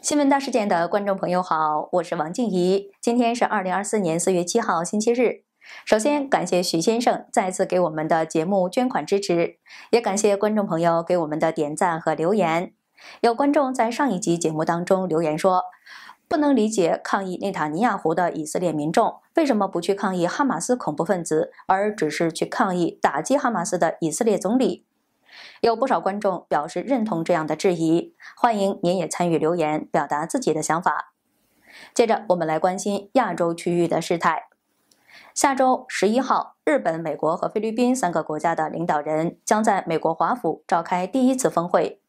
新闻大事件的观众朋友好，我是王静怡，今天是二零二四年四月七号星期日。首先感谢徐先生再次给我们的节目捐款支持，也感谢观众朋友给我们的点赞和留言。有观众在上一集节目当中留言说，不能理解抗议内塔尼亚胡的以色列民众为什么不去抗议哈马斯恐怖分子，而只是去抗议打击哈马斯的以色列总理。有不少观众表示认同这样的质疑，欢迎您也参与留言，表达自己的想法。接着，我们来关心亚洲区域的事态。下周十一号，日本、美国和菲律宾三个国家的领导人将在美国华府召开第一次峰会。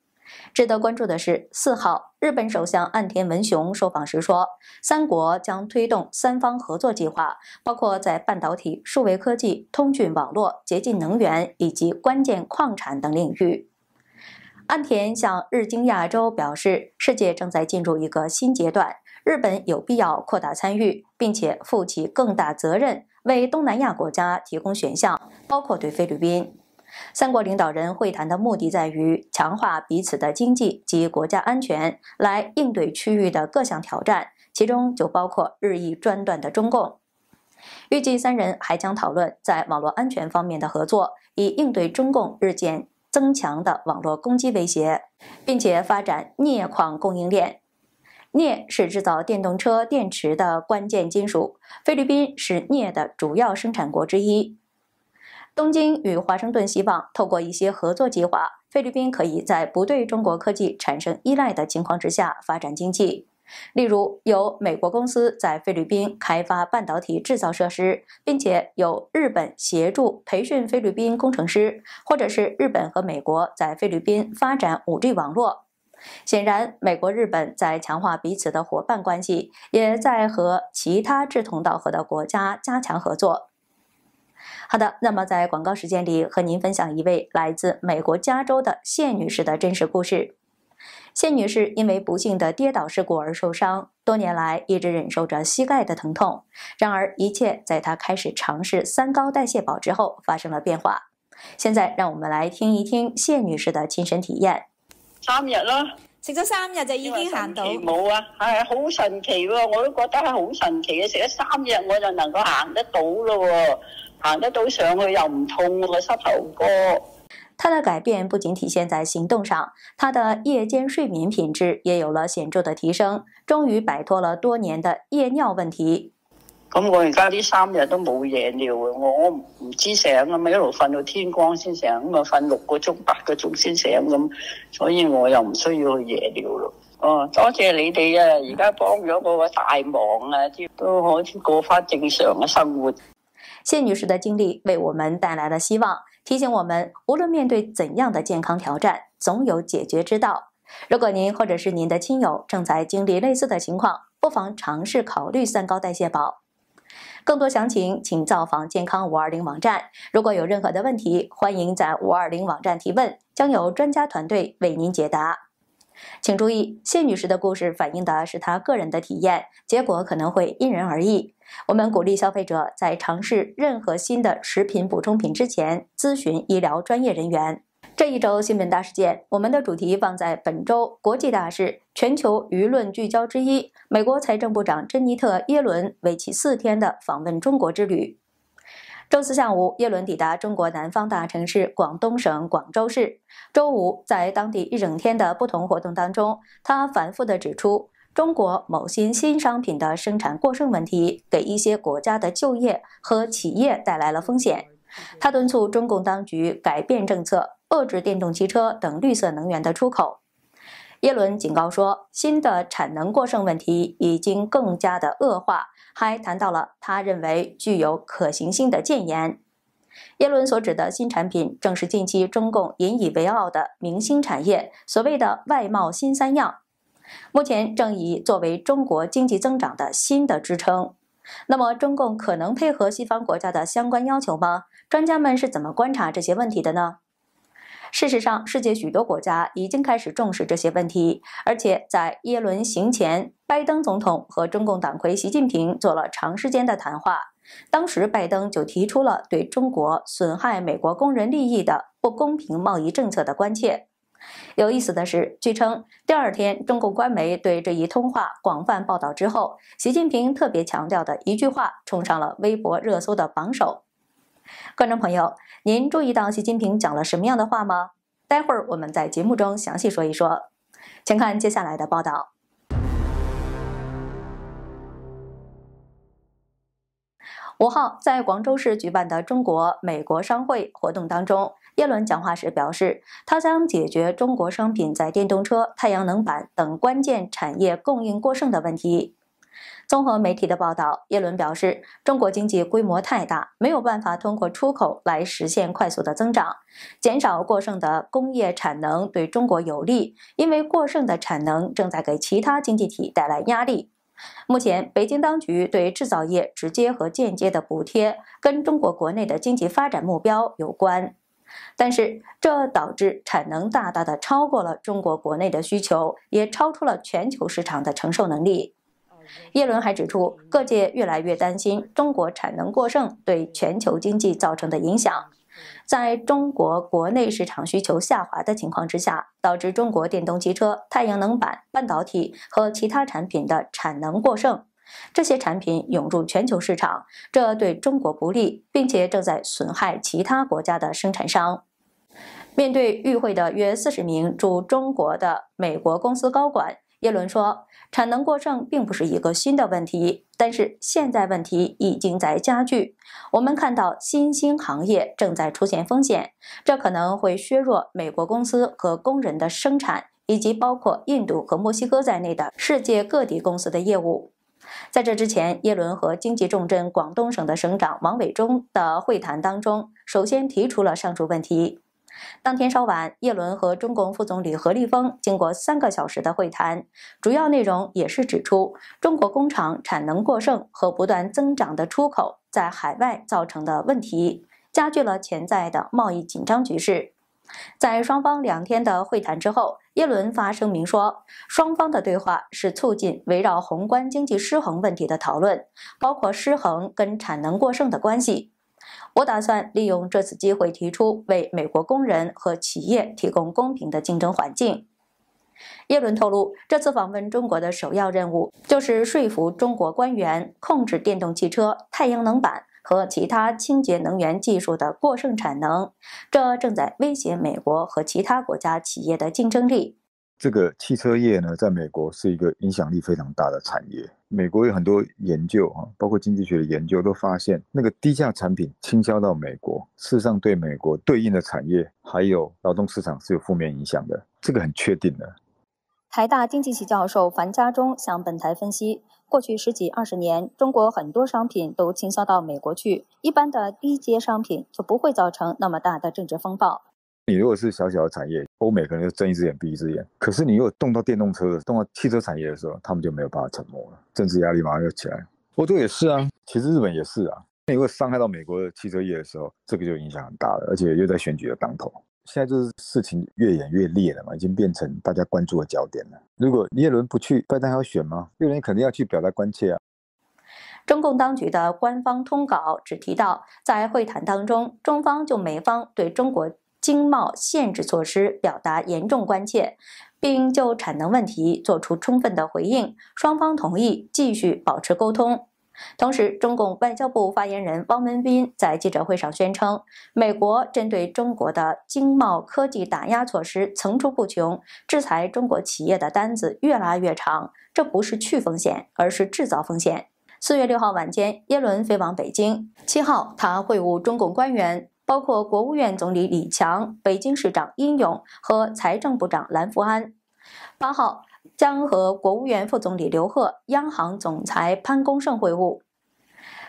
值得关注的是，四号，日本首相岸田文雄受访时说，三国将推动三方合作计划，包括在半导体、数位科技、通讯网络、洁净能源以及关键矿产等领域。岸田向日经亚洲表示，世界正在进入一个新阶段，日本有必要扩大参与，并且负起更大责任，为东南亚国家提供选项，包括对菲律宾。三国领导人会谈的目的在于强化彼此的经济及国家安全，来应对区域的各项挑战，其中就包括日益专断的中共。预计三人还将讨论在网络安全方面的合作，以应对中共日渐增强的网络攻击威胁，并且发展镍矿供应链。镍是制造电动车电池的关键金属，菲律宾是镍的主要生产国之一。东京与华盛顿希望透过一些合作计划，菲律宾可以在不对中国科技产生依赖的情况之下发展经济。例如，有美国公司在菲律宾开发半导体制造设施，并且有日本协助培训菲律宾工程师，或者是日本和美国在菲律宾发展 5G 网络。显然，美国、日本在强化彼此的伙伴关系，也在和其他志同道合的国家加强合作。好的，那么在广告时间里，和您分享一位来自美国加州的谢女士的真实故事。谢女士因为不幸的跌倒事故而受伤，多年来一直忍受着膝盖的疼痛。然而，一切在她开始尝试三高代谢宝之后发生了变化。现在，让我们来听一听谢女士的亲身体验。三日咯，食咗三日就已经行到，冇啊，系啊，好神奇喎！我都觉得系好神奇嘅，食咗三日我就能够行得到咯。行得到上去又唔痛个膝头哥。他的改变不仅体现在行动上，他的夜间睡眠品质也有了显著的提升，终于摆脱了多年的夜尿问题。咁我而家呢三日都冇夜尿嘅，我唔知醒咁一路瞓到天光先醒咁啊，瞓六个钟八个钟先醒咁，所以我又唔需要去夜尿咯。哦，多谢你哋啊，而家帮咗我个大忙啊，都可以过翻正常嘅生活。谢女士的经历为我们带来了希望，提醒我们，无论面对怎样的健康挑战，总有解决之道。如果您或者是您的亲友正在经历类似的情况，不妨尝试考虑“三高代谢宝”。更多详情，请造访健康五二零网站。如果有任何的问题，欢迎在五二零网站提问，将由专家团队为您解答。请注意，谢女士的故事反映的是她个人的体验，结果可能会因人而异。我们鼓励消费者在尝试任何新的食品补充品之前咨询医疗专业人员。这一周新闻大事件，我们的主题放在本周国际大事、全球舆论聚焦之一——美国财政部长珍妮特·耶伦为期四天的访问中国之旅。周四下午，耶伦抵达中国南方大城市广东省广州市。周五，在当地一整天的不同活动当中，他反复地指出，中国某些新商品的生产过剩问题给一些国家的就业和企业带来了风险。他敦促中共当局改变政策，遏制电动汽车等绿色能源的出口。耶伦警告说，新的产能过剩问题已经更加的恶化，还谈到了他认为具有可行性的谏言。耶伦所指的新产品，正是近期中共引以为傲的明星产业，所谓的外贸新三样，目前正以作为中国经济增长的新的支撑。那么，中共可能配合西方国家的相关要求吗？专家们是怎么观察这些问题的呢？事实上，世界许多国家已经开始重视这些问题，而且在耶伦行前，拜登总统和中共党魁习近平做了长时间的谈话。当时，拜登就提出了对中国损害美国工人利益的不公平贸易政策的关切。有意思的是，据称第二天，中共官媒对这一通话广泛报道之后，习近平特别强调的一句话冲上了微博热搜的榜首。观众朋友，您注意到习近平讲了什么样的话吗？待会儿我们在节目中详细说一说。请看接下来的报道。五号，在广州市举办的中国美国商会活动当中，耶伦讲话时表示，他将解决中国商品在电动车、太阳能板等关键产业供应过剩的问题。综合媒体的报道，耶伦表示，中国经济规模太大，没有办法通过出口来实现快速的增长。减少过剩的工业产能对中国有利，因为过剩的产能正在给其他经济体带来压力。目前，北京当局对制造业直接和间接的补贴，跟中国国内的经济发展目标有关，但是这导致产能大大的超过了中国国内的需求，也超出了全球市场的承受能力。耶伦还指出，各界越来越担心中国产能过剩对全球经济造成的影响。在中国国内市场需求下滑的情况之下，导致中国电动汽车、太阳能板、半导体和其他产品的产能过剩。这些产品涌入全球市场，这对中国不利，并且正在损害其他国家的生产商。面对与会的约四十名驻中国的美国公司高管。耶伦说：“产能过剩并不是一个新的问题，但是现在问题已经在加剧。我们看到新兴行业正在出现风险，这可能会削弱美国公司和工人的生产，以及包括印度和墨西哥在内的世界各地公司的业务。”在这之前，耶伦和经济重镇广东省的省长王伟忠的会谈当中，首先提出了上述问题。当天稍晚，叶伦和中共副总理何立峰经过三个小时的会谈，主要内容也是指出中国工厂产能过剩和不断增长的出口在海外造成的问题，加剧了潜在的贸易紧张局势。在双方两天的会谈之后，叶伦发声明说，双方的对话是促进围绕宏观经济失衡问题的讨论，包括失衡跟产能过剩的关系。我打算利用这次机会提出，为美国工人和企业提供公平的竞争环境。耶伦透露，这次访问中国的首要任务就是说服中国官员控制电动汽车、太阳能板和其他清洁能源技术的过剩产能，这正在威胁美国和其他国家企业的竞争力。这个汽车业呢，在美国是一个影响力非常大的产业。美国有很多研究，啊，包括经济学的研究，都发现那个低价产品倾销到美国，事实上对美国对应的产业还有劳动市场是有负面影响的，这个很确定的。台大经济系教授樊家忠向本台分析，过去十几二十年，中国很多商品都倾销到美国去，一般的低阶商品就不会造成那么大的政治风暴。你如果是小小的产业，欧美可能就睁一只眼闭一只眼。可是你如果动到电动车、动到汽车产业的时候，他们就没有办法沉默了，政治压力马上就起来欧哦，也是啊，其实日本也是啊。因果伤害到美国的汽车业的时候，这个就影响很大了，而且又在选举的当头，现在就是事情越演越烈了嘛，已经变成大家关注的焦点了。如果耶伦不去，拜登要选吗？耶伦肯定要去表达关切啊。中共当局的官方通稿只提到，在会谈当中，中方就美方对中国。经贸限制措施，表达严重关切，并就产能问题作出充分的回应。双方同意继续保持沟通。同时，中共外交部发言人汪文斌在记者会上宣称，美国针对中国的经贸科技打压措施层出不穷，制裁中国企业的单子越拉越长。这不是去风险，而是制造风险。四月六号晚间，耶伦飞往北京，七号他会晤中共官员。包括国务院总理李强、北京市长殷勇和财政部长蓝福安，八号将和国务院副总理刘鹤、央行总裁潘功胜会晤。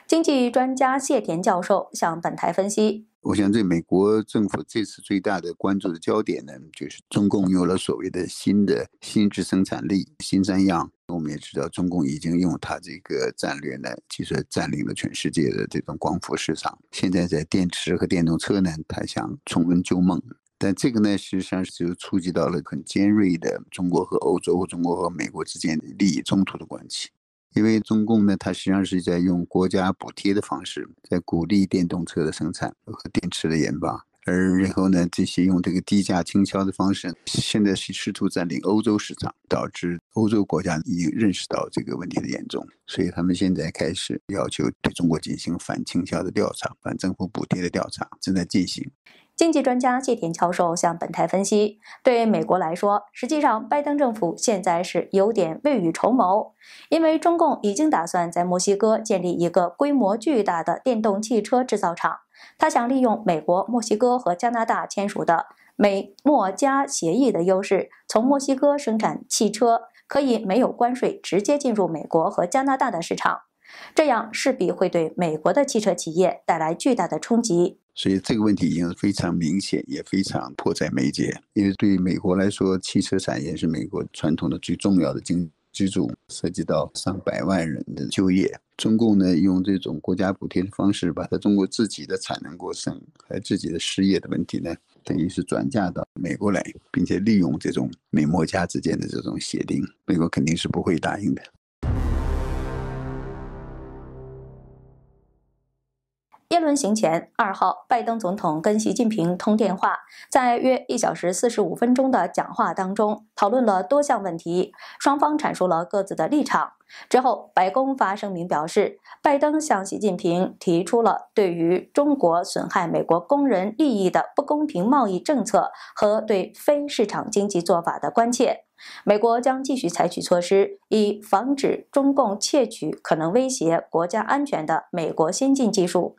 经济专家谢田教授向本台分析。我想，这美国政府这次最大的关注的焦点呢，就是中共有了所谓的新的新质生产力、新三样。我们也知道，中共已经用它这个战略呢，其实占领了全世界的这种光伏市场。现在在电池和电动车呢，它想重温旧梦，但这个呢，实际上就触及到了很尖锐的中国和欧洲、中国和美国之间的利益冲突的关系。因为中共呢，它实际上是在用国家补贴的方式，在鼓励电动车的生产和电池的研发，而然后呢，这些用这个低价倾销的方式，现在是试图占领欧洲市场，导致欧洲国家已经认识到这个问题的严重，所以他们现在开始要求对中国进行反倾销的调查，反政府补贴的调查正在进行。经济专家谢田教授向本台分析，对美国来说，实际上拜登政府现在是有点未雨绸缪，因为中共已经打算在墨西哥建立一个规模巨大的电动汽车制造厂。他想利用美国、墨西哥和加拿大签署的美墨加协议的优势，从墨西哥生产汽车可以没有关税，直接进入美国和加拿大的市场，这样势必会对美国的汽车企业带来巨大的冲击。所以这个问题已经非常明显，也非常迫在眉睫。因为对于美国来说，汽车产业是美国传统的最重要的经支柱，涉及到上百万人的就业。中共呢，用这种国家补贴的方式，把它中国自己的产能过剩和自己的失业的问题呢，等于是转嫁到美国来，并且利用这种美墨加之间的这种协定，美国肯定是不会答应的。耶伦行前二号，拜登总统跟习近平通电话，在约一小时四十五分钟的讲话当中，讨论了多项问题，双方阐述了各自的立场。之后，白宫发声明表示，拜登向习近平提出了对于中国损害美国工人利益的不公平贸易政策和对非市场经济做法的关切。美国将继续采取措施，以防止中共窃取可能威胁国家安全的美国先进技术。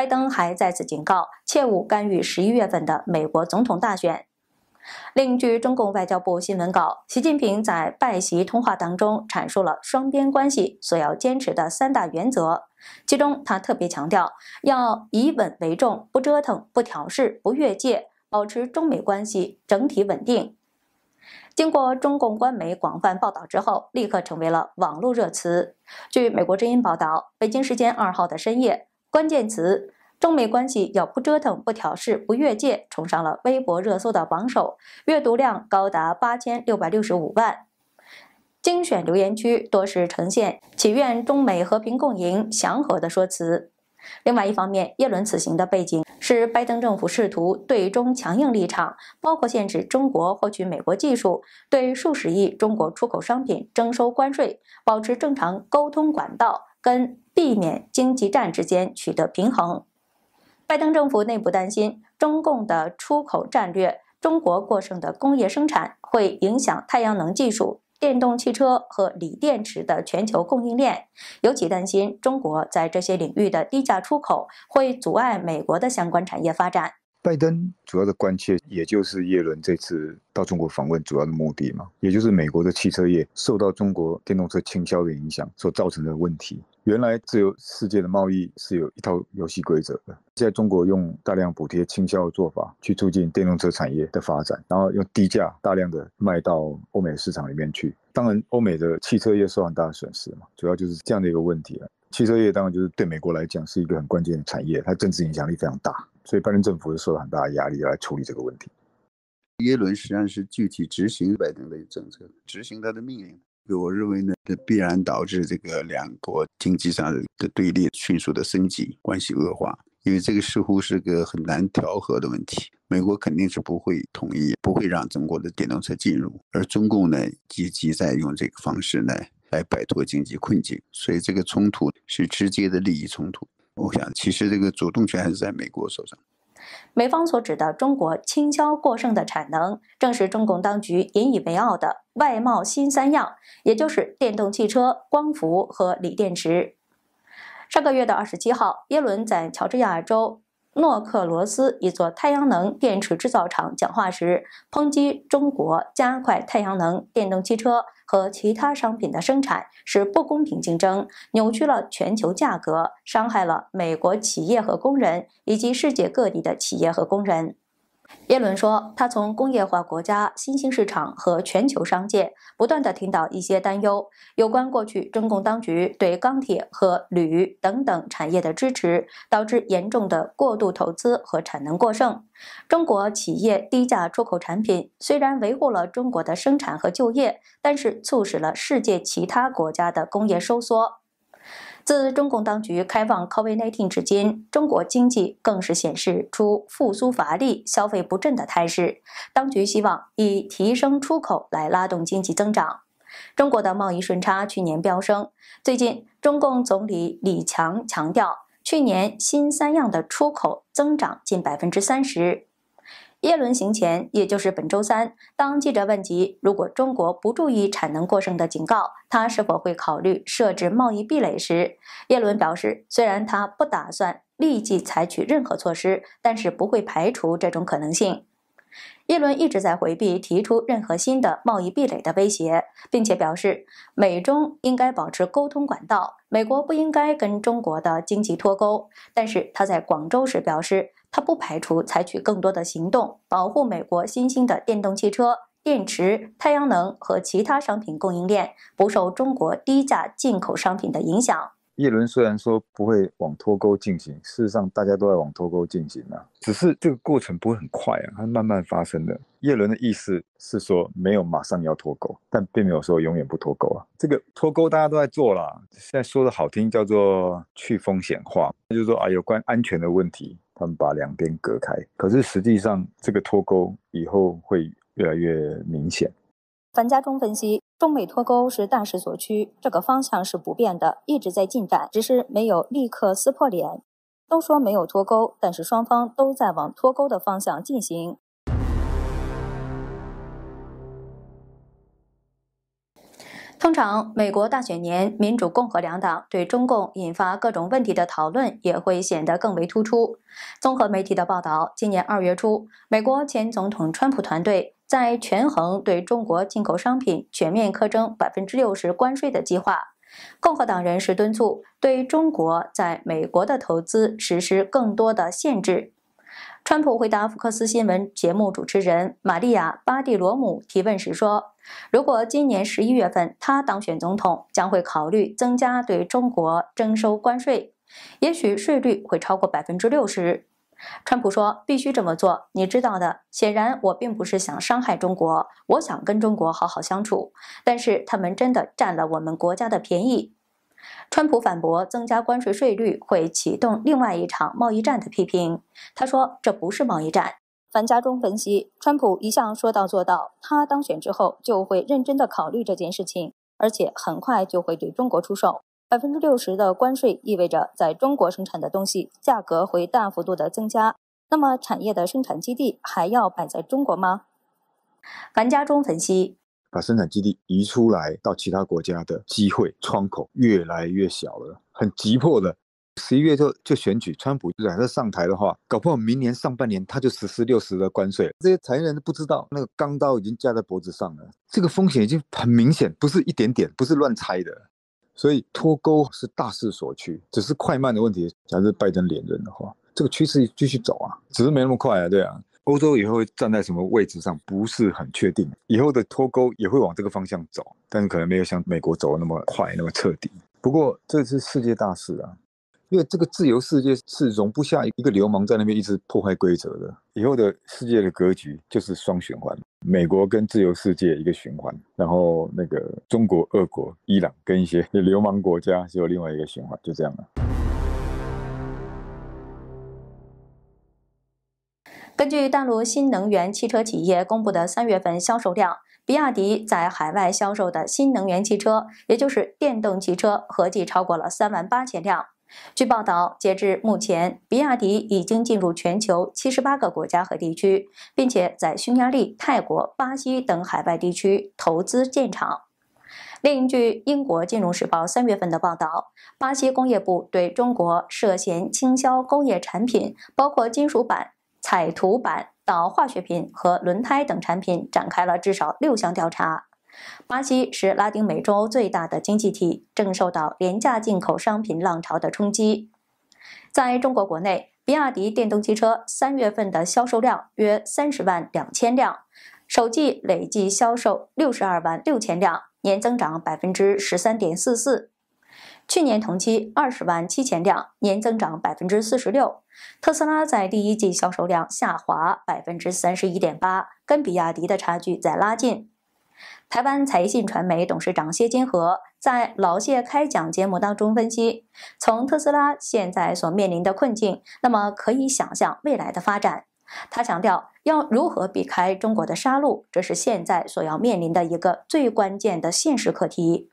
拜登还再次警告，切勿干预十一月份的美国总统大选。另据中共外交部新闻稿，习近平在拜习通话当中阐述了双边关系所要坚持的三大原则，其中他特别强调要以稳为重，不折腾、不挑事、不越界，保持中美关系整体稳定。经过中共官媒广泛报道之后，立刻成为了网络热词。据美国之音报道，北京时间二号的深夜。关键词：中美关系要不折腾、不挑事、不越界，冲上了微博热搜的榜首，阅读量高达八千六百六十五万。精选留言区多是呈现“祈愿中美和平共赢、祥和”的说辞。另外一方面，耶伦此行的背景是拜登政府试图对中强硬立场，包括限制中国获取美国技术，对数十亿中国出口商品征收关税，保持正常沟通管道跟。避免经济战之间取得平衡。拜登政府内部担心，中共的出口战略、中国过剩的工业生产会影响太阳能技术、电动汽车和锂电池的全球供应链。尤其担心中国在这些领域的低价出口会阻碍美国的相关产业发展。拜登主要的关切，也就是耶伦这次到中国访问主要的目的嘛，也就是美国的汽车业受到中国电动车倾销的影响所造成的问题。原来自由世界的贸易是有一套游戏规则的。现在中国用大量补贴、倾销的做法去促进电动车产业的发展，然后用低价大量的卖到欧美市场里面去。当然，欧美的汽车业受很大的损失嘛，主要就是这样的一个问题了。汽车业当然就是对美国来讲是一个很关键的产业，它政治影响力非常大，所以拜登政府是受到很大的压力来处理这个问题。耶伦实际上是具体执行拜登的政策，执行他的命令。我认为呢，这必然导致这个两国经济上的对立迅速的升级，关系恶化。因为这个似乎是个很难调和的问题，美国肯定是不会同意，不会让中国的电动车进入。而中共呢，积极在用这个方式呢，来摆脱经济困境。所以这个冲突是直接的利益冲突。我想，其实这个主动权还是在美国手上。美方所指的中国倾销过剩的产能，正是中共当局引以为傲的外贸新三样，也就是电动汽车、光伏和锂电池。上个月的二十七号，耶伦在乔治亚州。诺克罗斯一座太阳能电池制造厂讲话时，抨击中国加快太阳能、电动汽车和其他商品的生产是不公平竞争，扭曲了全球价格，伤害了美国企业和工人，以及世界各地的企业和工人。耶伦说，他从工业化国家、新兴市场和全球商界不断地听到一些担忧，有关过去中共当局对钢铁和铝等等产业的支持，导致严重的过度投资和产能过剩。中国企业低价出口产品，虽然维护了中国的生产和就业，但是促使了世界其他国家的工业收缩。自中共当局开放 COVID-19 至今，中国经济更是显示出复苏乏力、消费不振的态势。当局希望以提升出口来拉动经济增长。中国的贸易顺差去年飙升。最近，中共总理李强强调，去年新三样的出口增长近百分之三十。耶伦行前，也就是本周三，当记者问及如果中国不注意产能过剩的警告，他是否会考虑设置贸易壁垒时，耶伦表示，虽然他不打算立即采取任何措施，但是不会排除这种可能性。耶伦一直在回避提出任何新的贸易壁垒的威胁，并且表示，美中应该保持沟通管道，美国不应该跟中国的经济脱钩。但是他在广州时表示。他不排除采取更多的行动，保护美国新兴的电动汽车、电池、太阳能和其他商品供应链不受中国低价进口商品的影响。叶伦虽然说不会往脱钩进行，事实上大家都在往脱钩进行啊，只是这个过程不会很快啊，它慢慢发生的。叶伦的意思是说没有马上要脱钩，但并没有说永远不脱钩啊。这个脱钩大家都在做啦，现在说的好听叫做去风险化，那就是说啊有关安全的问题。他们把两边隔开，可是实际上这个脱钩以后会越来越明显。樊家忠分析，中美脱钩是大势所趋，这个方向是不变的，一直在进展，只是没有立刻撕破脸。都说没有脱钩，但是双方都在往脱钩的方向进行。通常，美国大选年，民主、共和两党对中共引发各种问题的讨论也会显得更为突出。综合媒体的报道，今年二月初，美国前总统川普团队在权衡对中国进口商品全面苛征百分之六十关税的计划。共和党人士敦促对中国在美国的投资实施更多的限制。川普回答福克斯新闻节目主持人玛利亚·巴蒂罗姆提问时说：“如果今年十一月份他当选总统，将会考虑增加对中国征收关税，也许税率会超过百分之六十。”川普说：“必须这么做，你知道的。显然，我并不是想伤害中国，我想跟中国好好相处，但是他们真的占了我们国家的便宜。”川普反驳增加关税税率会启动另外一场贸易战的批评。他说：“这不是贸易战。”樊家忠分析，川普一向说到做到，他当选之后就会认真的考虑这件事情，而且很快就会对中国出手。百分之六十的关税意味着在中国生产的东西价格会大幅度的增加。那么，产业的生产基地还要摆在中国吗？樊家忠分析。把生产基地移出来到其他国家的机会窗口越来越小了，很急迫的。十一月就就选举，川普如果上台的话，搞不好明年上半年他就实施六十的关税，这些产业人都不知道那个钢刀已经架在脖子上了，这个风险已经很明显，不是一点点，不是乱猜的。所以脱钩是大势所趋，只是快慢的问题。假设拜登连任的话，这个趋势继续走啊，只是没那么快啊，对啊。欧洲以后会站在什么位置上不是很确定，以后的脱钩也会往这个方向走，但是可能没有像美国走的那么快那么彻底。不过这是世界大事啊，因为这个自由世界是容不下一个流氓在那边一直破坏规则的。以后的世界的格局就是双循环，美国跟自由世界一个循环，然后那个中国、俄国、伊朗跟一些流氓国家就有另外一个循环，就这样了。根据大陆新能源汽车企业公布的三月份销售量，比亚迪在海外销售的新能源汽车，也就是电动汽车，合计超过了三万八千辆。据报道，截至目前，比亚迪已经进入全球七十八个国家和地区，并且在匈牙利、泰国、巴西等海外地区投资建厂。另据英国《金融时报》三月份的报道，巴西工业部对中国涉嫌倾销工业产品，包括金属板。彩涂板、到化学品和轮胎等产品展开了至少六项调查。巴西是拉丁美洲最大的经济体，正受到廉价进口商品浪潮的冲击。在中国国内，比亚迪电动汽车三月份的销售量约三十万两千辆，首季累计销售六十二万六千辆，年增长百分之十三点四四。去年同期二十万七千辆，年增长百分之四十六。特斯拉在第一季销售量下滑百分之三十一点八，跟比亚迪的差距在拉近。台湾财信传媒董事长谢金河在“老谢开讲”节目当中分析，从特斯拉现在所面临的困境，那么可以想象未来的发展。他强调，要如何避开中国的杀戮，这是现在所要面临的一个最关键的现实课题。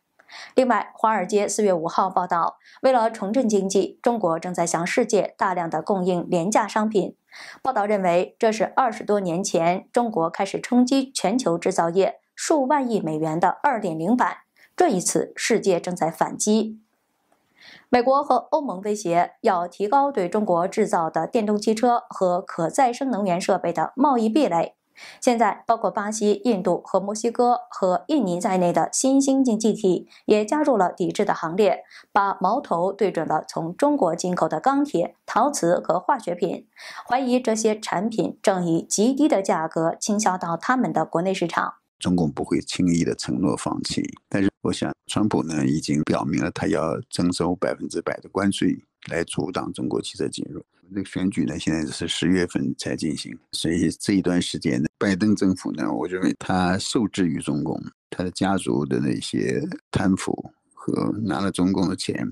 另外，华尔街四月五号报道，为了重振经济，中国正在向世界大量的供应廉价商品。报道认为，这是二十多年前中国开始冲击全球制造业数万亿美元的二点零版。这一次，世界正在反击。美国和欧盟威胁要提高对中国制造的电动汽车和可再生能源设备的贸易壁垒。现在，包括巴西、印度和墨西哥和印尼在内的新兴经济体也加入了抵制的行列，把矛头对准了从中国进口的钢铁、陶瓷和化学品，怀疑这些产品正以极低的价格倾销到他们的国内市场。中共不会轻易的承诺放弃，但是我想，川普呢已经表明了他要征收百分之百的关税来阻挡中国汽车进入。这个选举呢，现在是十月份才进行，所以这一段时间呢。拜登政府呢，我认为他受制于中共，他的家族的那些贪腐和拿了中共的钱，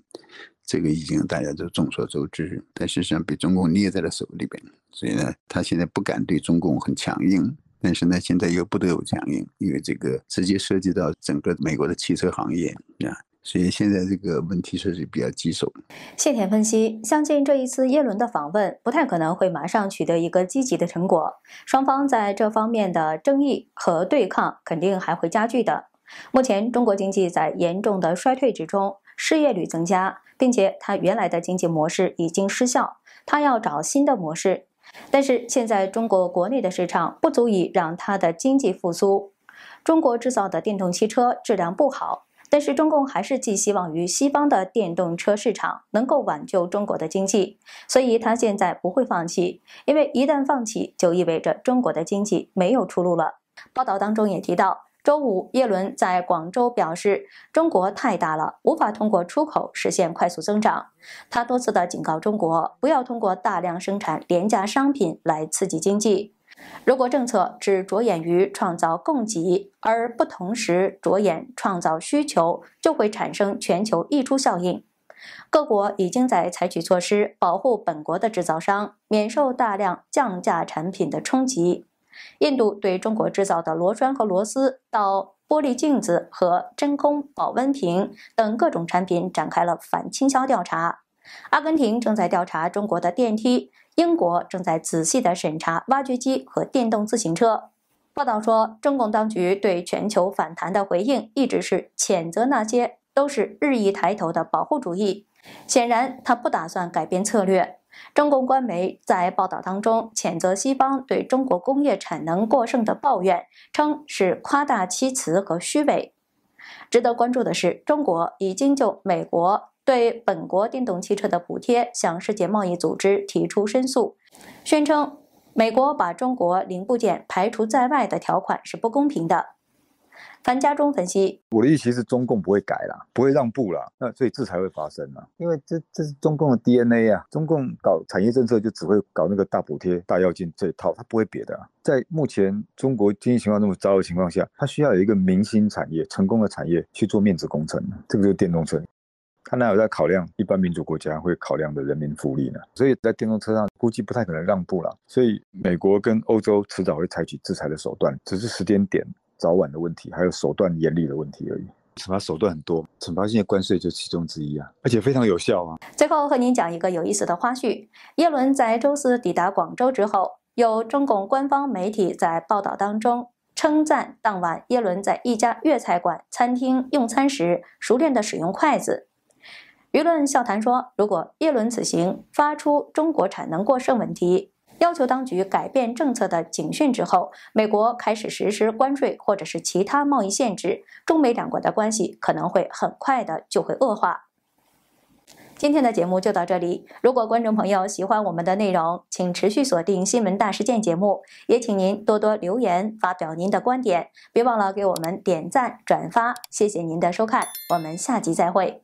这个已经大家都众所周知。但事实上被中共捏在了手里边，所以呢，他现在不敢对中共很强硬，但是呢，现在又不得不强硬，因为这个直接涉及到整个美国的汽车行业啊。所以现在这个问题确是比较棘手。谢田分析，相信这一次耶伦的访问不太可能会马上取得一个积极的成果，双方在这方面的争议和对抗肯定还会加剧的。目前中国经济在严重的衰退之中，失业率增加，并且它原来的经济模式已经失效，它要找新的模式。但是现在中国国内的市场不足以让它的经济复苏，中国制造的电动汽车质量不好。但是中共还是寄希望于西方的电动车市场能够挽救中国的经济，所以他现在不会放弃，因为一旦放弃就意味着中国的经济没有出路了。报道当中也提到，周五叶伦在广州表示，中国太大了，无法通过出口实现快速增长。他多次的警告中国不要通过大量生产廉价商品来刺激经济。如果政策只着眼于创造供给，而不同时着眼创造需求，就会产生全球溢出效应。各国已经在采取措施保护本国的制造商免受大量降价产品的冲击。印度对中国制造的螺栓和螺丝、到玻璃镜子和真空保温瓶等各种产品展开了反倾销调查。阿根廷正在调查中国的电梯。英国正在仔细的审查挖掘机和电动自行车。报道说，中共当局对全球反弹的回应一直是谴责那些都是日益抬头的保护主义。显然，他不打算改变策略。中共官媒在报道当中谴责西方对中国工业产能过剩的抱怨，称是夸大其词和虚伪。值得关注的是，中国已经就美国。对本国电动汽车的补贴，向世界贸易组织提出申诉，宣称美国把中国零部件排除在外的条款是不公平的。樊家忠分析：我的预期是中共不会改了，不会让步了，那所以制裁会发生了，因为这这是中共的 DNA 啊！中共搞产业政策就只会搞那个大补贴、大要进这一套，他不会别的。在目前中国经济情况那么糟的情况下，他需要有一个明星产业、成功的产业去做面子工程，这个就是电动车。他哪有在考量一般民主国家会考量的人民福利呢？所以在电动车上估计不太可能让步了。所以美国跟欧洲迟早会采取制裁的手段，只是时间点早晚的问题，还有手段严厉的问题而已。惩罚手段很多，惩罚性的关税就其中之一啊，而且非常有效啊。最后和您讲一个有意思的花絮：耶伦在周四抵达广州之后，有中共官方媒体在报道当中称赞，当晚耶伦在一家粤菜馆餐厅用餐时，熟练的使用筷子。舆论笑谈说，如果耶伦此行发出中国产能过剩问题，要求当局改变政策的警讯之后，美国开始实施关税或者是其他贸易限制，中美两国的关系可能会很快的就会恶化。今天的节目就到这里，如果观众朋友喜欢我们的内容，请持续锁定《新闻大事件》节目，也请您多多留言发表您的观点，别忘了给我们点赞转发，谢谢您的收看，我们下集再会。